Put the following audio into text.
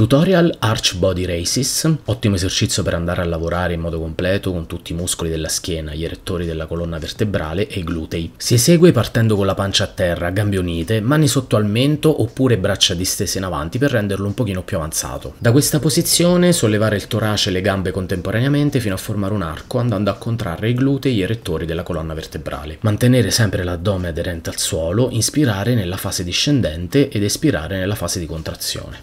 Tutorial Arch Body Races, ottimo esercizio per andare a lavorare in modo completo con tutti i muscoli della schiena, gli erettori della colonna vertebrale e i glutei. Si esegue partendo con la pancia a terra, gambe unite, mani sotto al mento oppure braccia distese in avanti per renderlo un pochino più avanzato. Da questa posizione sollevare il torace e le gambe contemporaneamente fino a formare un arco andando a contrarre i glutei e gli erettori della colonna vertebrale. Mantenere sempre l'addome aderente al suolo, inspirare nella fase discendente ed espirare nella fase di contrazione.